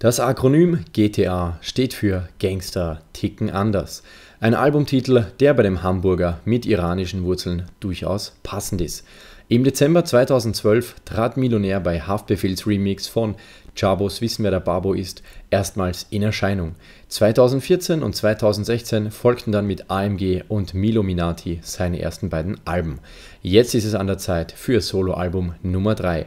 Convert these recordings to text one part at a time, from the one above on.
das Akronym GTA steht für Gangster ticken anders. Ein Albumtitel, der bei dem Hamburger mit iranischen Wurzeln durchaus passend ist. Im Dezember 2012 trat Millionär bei Haftbefehls Remix von Chabos Wissen, wer der Babo ist, erstmals in Erscheinung. 2014 und 2016 folgten dann mit AMG und Milo Minati seine ersten beiden Alben. Jetzt ist es an der Zeit für Soloalbum Nummer 3.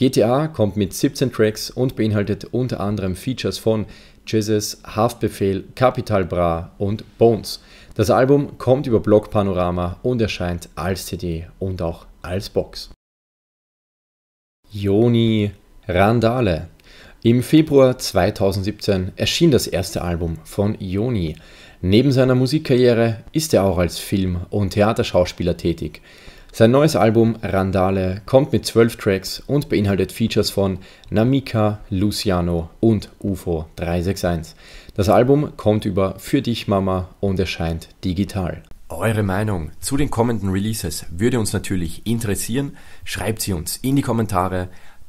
GTA kommt mit 17 Tracks und beinhaltet unter anderem Features von Jesus, Haftbefehl, Capital Bra und Bones. Das Album kommt über Block Panorama und erscheint als CD und auch als Box. Joni Randale. Im Februar 2017 erschien das erste Album von Joni. Neben seiner Musikkarriere ist er auch als Film- und Theaterschauspieler tätig. Sein neues Album Randale kommt mit zwölf Tracks und beinhaltet Features von Namika, Luciano und UFO 361. Das Album kommt über Für dich Mama und erscheint digital. Eure Meinung zu den kommenden Releases würde uns natürlich interessieren. Schreibt sie uns in die Kommentare.